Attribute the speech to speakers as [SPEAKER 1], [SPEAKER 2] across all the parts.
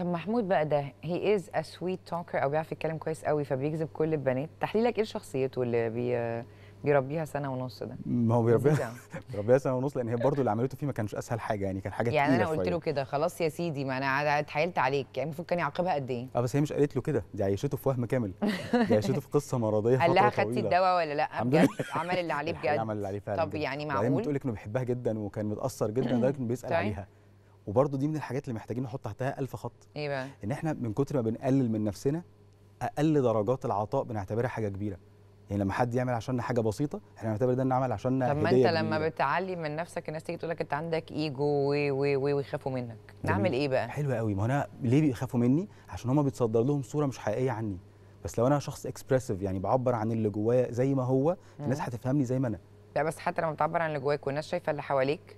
[SPEAKER 1] طب محمود بقى ده هي از ا سويت توكر او بيعرف يتكلم كويس قوي فبيجذب كل البنات تحليلك ايه لشخصيته اللي بي بيربيها سنه ونص ده ما هو بيربيها
[SPEAKER 2] بيربيها سنه ونص لان هي برضه اللي عملته فيه ما كانش اسهل حاجه يعني كان حاجه يعني انا قلت له
[SPEAKER 1] كده خلاص يا سيدي ما انا اتحايلت عليك يعني المفروض كان يعاقبها قد ايه
[SPEAKER 2] اه بس هي مش قالت له كده دي عيشته في وهم كامل دي عيشته في قصه مرضيه قال لها خدتي الدواء ولا لا بجد عمل اللي عليه بجد عمل اللي عليه فعلا طب يعني معقول بتقول لك انه بيحبها جدا وكان متاثر جدا لدرجه انه بيسال طيب. عليها وبرضه دي من الحاجات اللي محتاجين نحط تحتها ألف خط ايه بقى؟ ان احنا من كتر ما بنقلل من نفسنا اقل درجات العطاء بنعتبرها حاجه كبيره يعني لما حد يعمل عشان حاجه بسيطه احنا بنعتبر ده انه عمل عشان طب ما انت لما جميلة.
[SPEAKER 1] بتعلي من نفسك الناس تيجي تقول لك انت عندك ايجو ويخافوا منك نعمل ايه بقى
[SPEAKER 2] حلو قوي ما انا ليه بيخافوا مني عشان هما بيتصدر لهم صوره مش حقيقيه عني بس لو انا شخص اكسبرسيف يعني بعبر عن اللي جوايا زي ما هو الناس هتفهمني زي ما انا
[SPEAKER 1] لا بس حتى لما بتعبر عن اللي جواك والناس شايفه اللي حواليك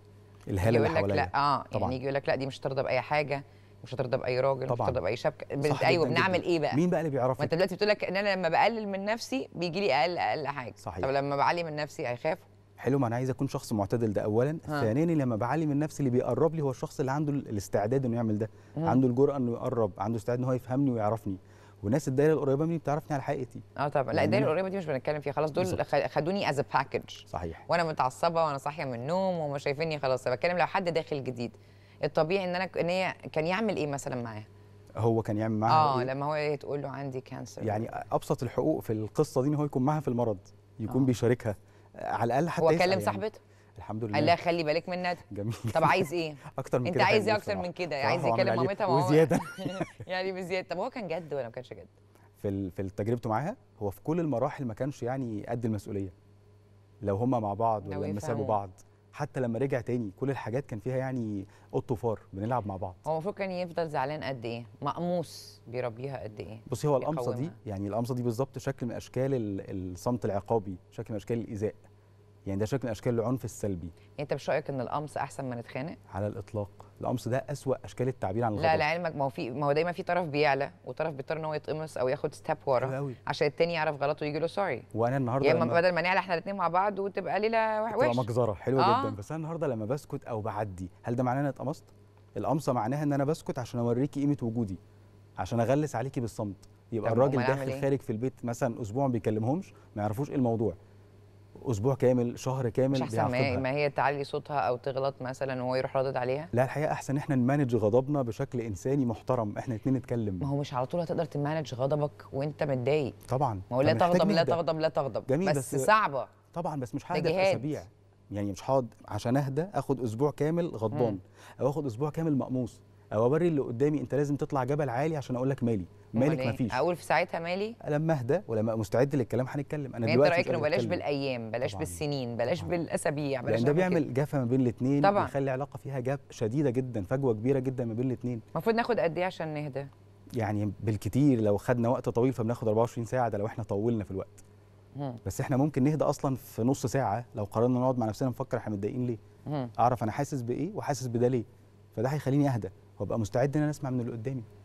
[SPEAKER 2] الهاله اللي حواليا لا اه يعني طبعًا. يعني يجي يقول
[SPEAKER 1] لك لا دي مش هترضى باي حاجه مش هترضى باي راجل طبعًا. مش هترضى باي شبكه بنت ايوه بنعمل ايه بقى مين بقى اللي بيعرفك ما انت دلوقتي بتقول لك ان انا لما بقلل من نفسي بيجي لي اقل اقل حاجه صحيح. طب لما بعلي من نفسي هيخاف
[SPEAKER 2] حلو ما انا عايز اكون شخص معتدل ده اولا ثانيا لما بعلي من نفسي اللي بيقرب لي هو الشخص اللي عنده الاستعداد انه يعمل ده عنده الجرأه انه يقرب عنده استعداد ان هو يفهمني ويعرفني وناس الدايره القريبه مني بتعرفني على حقيقتي
[SPEAKER 1] اه طبعا لا الدايره يعني القريبه دي مش بنتكلم فيها خلاص دول بالزبط. خدوني از باكج صحيح وانا متعصبه وانا صاحيه من النوم وما شايفيني خلاص بتكلم لو حد داخل جديد الطبيعي ان انا ان هي كان يعمل ايه مثلا معايا
[SPEAKER 2] هو كان يعمل معاها اه إيه؟ لما
[SPEAKER 1] هو تقول له عندي كانسر
[SPEAKER 2] يعني ابسط الحقوق في القصه دي ان هو يكون معاها في المرض يكون أوه. بيشاركها على الاقل حتى هو كلم يعني. صاحبته الحمد لله الله
[SPEAKER 1] خلي بالك من ندى جميل طب عايز ايه اكتر من انت كده عايز ايه اكتر من كده عايز يكلم مامتها وزياده يعني بزياده طب هو كان جد ولا ما كانش جد
[SPEAKER 2] في في تجربته معاها هو في كل المراحل ما كانش يعني قد المسؤوليه لو هما مع بعض ولا لما سابوا بعض حتى لما رجع تاني كل الحاجات كان فيها يعني قط وفار بنلعب مع بعض
[SPEAKER 1] هو المفروض كان يفضل زعلان قد ايه مقموس بيربيها قد ايه بصي هو القمصه دي
[SPEAKER 2] يعني القمصه دي بالظبط شكل من اشكال الصمت العقابي شكل من اشكال الايذاء يعني ده شكل من اشكال العنف السلبي
[SPEAKER 1] يعني انت مش رايك ان القمص احسن ما نتخانق
[SPEAKER 2] على الاطلاق القمص ده اسوا اشكال التعبير عن الغضب لا
[SPEAKER 1] لعلمك ما هو في ما هو دايما في طرف بيعلى وطرف بيضطر ان هو يتقمص او ياخد ستاب ورا عشان التاني يعرف غلطه ويجي له سوري
[SPEAKER 2] وانا النهارده يعني لما بدل
[SPEAKER 1] ما نعلى احنا الاثنين مع بعض وتبقى ليله وحشه تبقى
[SPEAKER 2] مجزره حلوه آه. جدا بس انا النهارده لما بسكت او بعدي هل ده معناه ان انا اتقمصت القمصه معناها ان انا بسكت عشان اوريكي قيمه وجودي عشان اغلس عليكي بالصمت يبقى الراجل داخل إيه؟ خارج في البيت مثلا اسبوع ما بيكلمهمش ما يعرفوش ايه الموضوع اسبوع كامل شهر كامل مش احسن ما,
[SPEAKER 1] هي تعلي صوتها او تغلط مثلا وهو يروح رادد عليها
[SPEAKER 2] لا الحقيقه احسن احنا نمانج غضبنا بشكل انساني محترم احنا الاثنين نتكلم ما هو مش على طول هتقدر تمانج غضبك وانت متضايق طبعا ما هو لا تغضب لا تغضب لا تغضب جميل بس, بس صعبه طبعا بس مش هقدر اسابيع يعني مش هقعد عشان اهدى اخد اسبوع كامل غضبان او اخد اسبوع كامل مقموص او اوري اللي قدامي انت لازم تطلع جبل عالي عشان اقول لك مالي مالك ما فيش اقول
[SPEAKER 1] في ساعتها مالي
[SPEAKER 2] لما اهدى ولما مستعد للكلام هنتكلم انا يعني دلوقتي انت رايك انه بلاش
[SPEAKER 1] بالايام بلاش طبعاً. بالسنين بلاش طبعاً. بالاسابيع بلاش لان ده
[SPEAKER 2] بيعمل جفا ما بين الاثنين طبعا بيخلي علاقه فيها جاب شديده جدا فجوه كبيره جدا ما بين الاثنين
[SPEAKER 1] المفروض ناخد قد ايه عشان نهدى
[SPEAKER 2] يعني بالكتير لو خدنا وقت طويل فبناخد 24 ساعه ده لو احنا طولنا في الوقت بس احنا ممكن نهدى اصلا في نص ساعه لو قررنا نقعد مع نفسنا نفكر احنا متضايقين ليه اعرف انا حاسس بايه وحاسس بده ليه فده هيخليني اهدى وابقى مستعد ان انا اسمع من اللي قدامي